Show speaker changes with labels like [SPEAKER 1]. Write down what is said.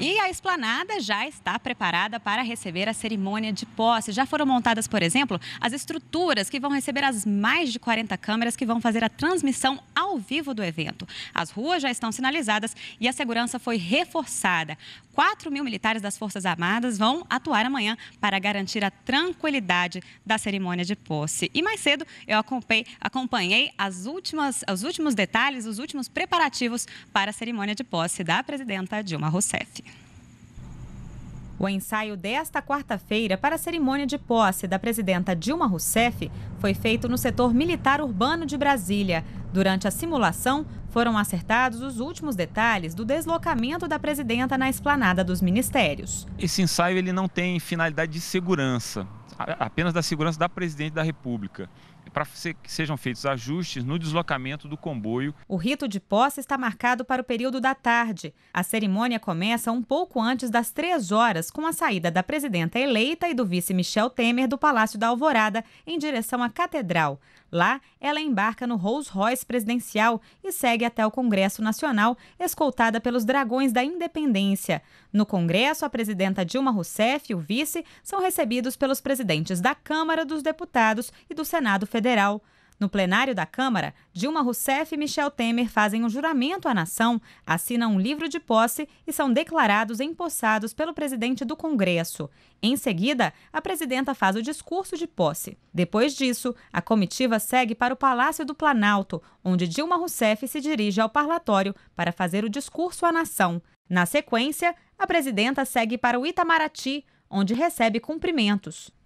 [SPEAKER 1] E a esplanada já está preparada para receber a cerimônia de posse. Já foram montadas, por exemplo, as estruturas que vão receber as mais de 40 câmeras que vão fazer a transmissão ao vivo do evento. As ruas já estão sinalizadas e a segurança foi reforçada. 4 mil militares das Forças Armadas vão atuar amanhã para garantir a tranquilidade da cerimônia de posse. E mais cedo eu acompanhei, as últimas, os últimos detalhes, os últimos preparativos para a cerimônia de posse da presidenta Dilma Rousseff. O ensaio desta quarta-feira para a cerimônia de posse da presidenta Dilma Rousseff foi feito no setor militar urbano de Brasília. Durante a simulação, foram acertados os últimos detalhes do deslocamento da presidenta na esplanada dos ministérios.
[SPEAKER 2] Esse ensaio ele não tem finalidade de segurança, apenas da segurança da presidente da República para que sejam feitos ajustes no deslocamento do comboio.
[SPEAKER 1] O rito de posse está marcado para o período da tarde. A cerimônia começa um pouco antes das três horas, com a saída da presidenta eleita e do vice Michel Temer do Palácio da Alvorada em direção à Catedral. Lá, ela embarca no Rolls-Royce presidencial e segue até o Congresso Nacional, escoltada pelos Dragões da Independência. No Congresso, a presidenta Dilma Rousseff e o vice são recebidos pelos presidentes da Câmara dos Deputados e do Senado Federal. No plenário da Câmara, Dilma Rousseff e Michel Temer fazem um juramento à nação, assinam um livro de posse e são declarados empossados pelo presidente do Congresso. Em seguida, a presidenta faz o discurso de posse. Depois disso, a comitiva segue para o Palácio do Planalto, onde Dilma Rousseff se dirige ao parlatório para fazer o discurso à nação. Na sequência, a presidenta segue para o Itamaraty, onde recebe cumprimentos.